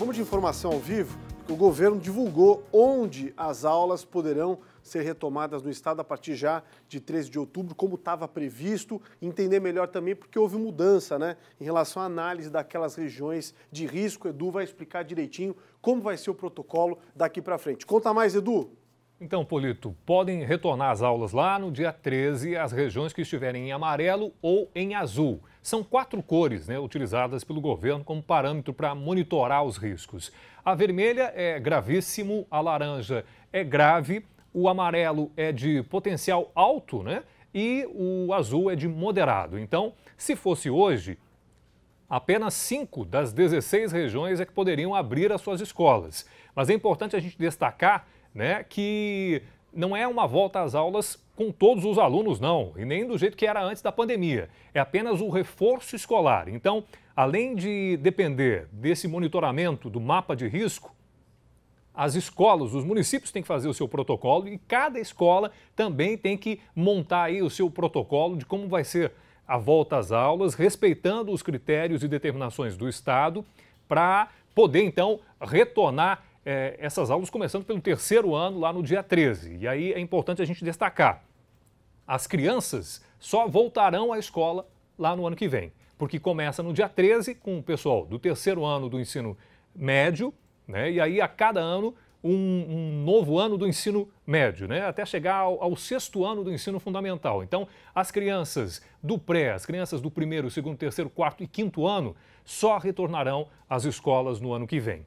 Vamos de informação ao vivo? O governo divulgou onde as aulas poderão ser retomadas no estado a partir já de 13 de outubro, como estava previsto. Entender melhor também porque houve mudança né, em relação à análise daquelas regiões de risco. Edu vai explicar direitinho como vai ser o protocolo daqui para frente. Conta mais, Edu! Então, Polito, podem retornar às aulas lá no dia 13 as regiões que estiverem em amarelo ou em azul. São quatro cores né, utilizadas pelo governo como parâmetro para monitorar os riscos. A vermelha é gravíssimo, a laranja é grave, o amarelo é de potencial alto, né? E o azul é de moderado. Então, se fosse hoje, apenas cinco das 16 regiões é que poderiam abrir as suas escolas. Mas é importante a gente destacar né, que não é uma volta às aulas com todos os alunos, não, e nem do jeito que era antes da pandemia. É apenas o reforço escolar. Então, além de depender desse monitoramento do mapa de risco, as escolas, os municípios têm que fazer o seu protocolo e cada escola também tem que montar aí o seu protocolo de como vai ser a volta às aulas, respeitando os critérios e determinações do Estado, para poder então retornar é, essas aulas começando pelo terceiro ano, lá no dia 13. E aí é importante a gente destacar: as crianças só voltarão à escola lá no ano que vem, porque começa no dia 13 com o pessoal do terceiro ano do ensino médio, né? e aí a cada ano um, um, novo ano do ensino médio, né? até chegar ao, ao, sexto ano do ensino fundamental. Então, as crianças do pré, as crianças do primeiro, segundo, terceiro, quarto e quinto ano só retornarão às escolas no ano que vem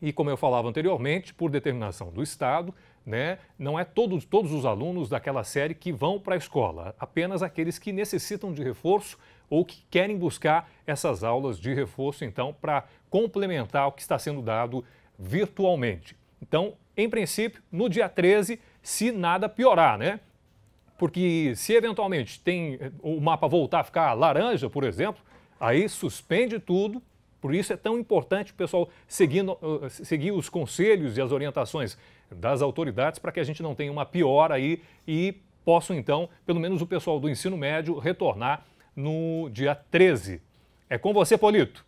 e como eu falava anteriormente, por determinação do Estado, né, não é todos, todos os alunos daquela série que vão para a escola, apenas aqueles que necessitam de reforço ou que querem buscar essas aulas de reforço, então, para complementar o que está sendo dado virtualmente. Então, em princípio, no dia 13, se nada piorar, né? Porque se eventualmente tem eh, o mapa voltar a ficar laranja, por exemplo, aí suspende tudo por isso é tão importante o pessoal seguindo, uh, seguir os conselhos e as orientações das autoridades para que a gente não tenha uma piora aí e possa, então, pelo menos o pessoal do ensino médio, retornar no dia 13. É com você, Polito.